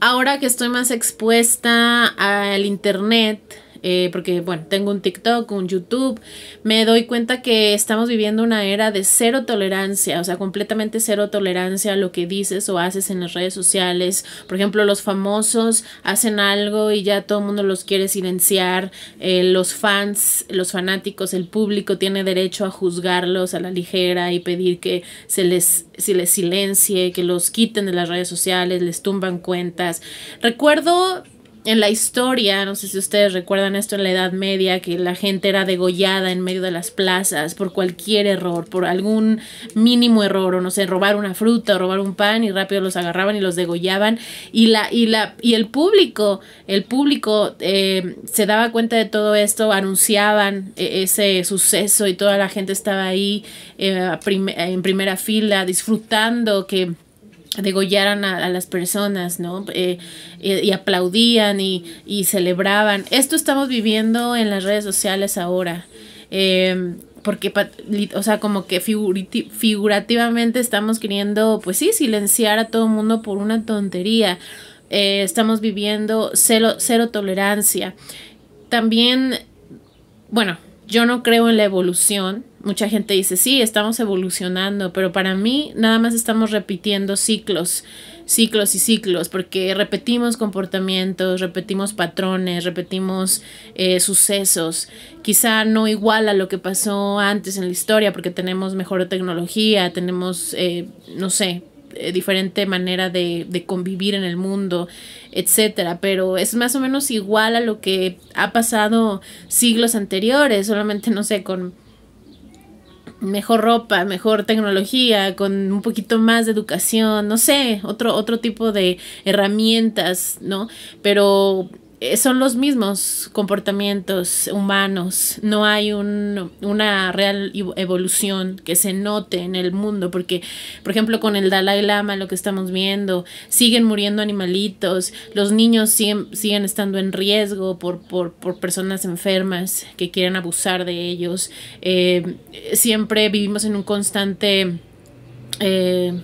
ahora que estoy más expuesta al internet, eh, porque bueno, tengo un TikTok, un YouTube, me doy cuenta que estamos viviendo una era de cero tolerancia, o sea, completamente cero tolerancia a lo que dices o haces en las redes sociales. Por ejemplo, los famosos hacen algo y ya todo el mundo los quiere silenciar, eh, los fans, los fanáticos, el público tiene derecho a juzgarlos a la ligera y pedir que se les, se les silencie, que los quiten de las redes sociales, les tumban cuentas. Recuerdo en la historia, no sé si ustedes recuerdan esto en la Edad Media, que la gente era degollada en medio de las plazas por cualquier error, por algún mínimo error, o no sé, robar una fruta o robar un pan y rápido los agarraban y los degollaban. Y, la, y, la, y el público, el público eh, se daba cuenta de todo esto, anunciaban eh, ese suceso y toda la gente estaba ahí eh, en primera fila disfrutando que degollaran a, las personas, ¿no? Eh, eh, y aplaudían y, celebraban. Esto estamos viviendo en las redes sociales ahora. Em, porque, o sea, como que figurativamente estamos queriendo, pues sí, silenciar a todo el mundo por una tontería. Eh, estamos viviendo cero tolerancia. También, bueno, yo no creo en la evolución, mucha gente dice, sí, estamos evolucionando, pero para mí nada más estamos repitiendo ciclos, ciclos y ciclos, porque repetimos comportamientos, repetimos patrones, repetimos eh, sucesos, quizá no igual a lo que pasó antes en la historia, porque tenemos mejor tecnología, tenemos, eh, no sé, eh, diferente manera de, de, convivir en el mundo, etcétera, pero es más o menos igual a lo que ha pasado siglos anteriores, solamente no sé, con mejor ropa, mejor tecnología, con un poquito más de educación, no sé, otro, otro tipo de herramientas, ¿no? Pero eh, son los mismos comportamientos humanos, no hay una real evolución que se note en el mundo, porque, por ejemplo, con el Dalai Lama, lo que estamos viendo, siguen muriendo animalitos, los niños siguen, estando en riesgo por, personas enfermas que quieren abusar de ellos, eh, siempre vivimos en un constante... Eh,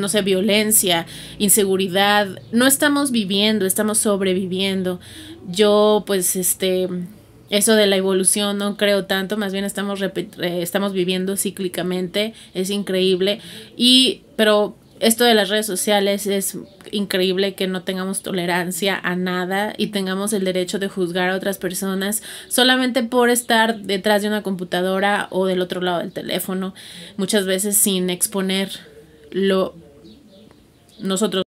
no sé, violencia, inseguridad. No estamos viviendo, estamos sobreviviendo. Yo, pues, este, eso de la evolución no creo tanto, más bien estamos, eh, estamos viviendo cíclicamente, es increíble. Y, pero esto de las redes sociales es increíble que no tengamos tolerancia a nada y tengamos el derecho de juzgar a otras personas solamente por estar detrás de una computadora o del otro lado del teléfono, muchas veces sin exponer lo nosotros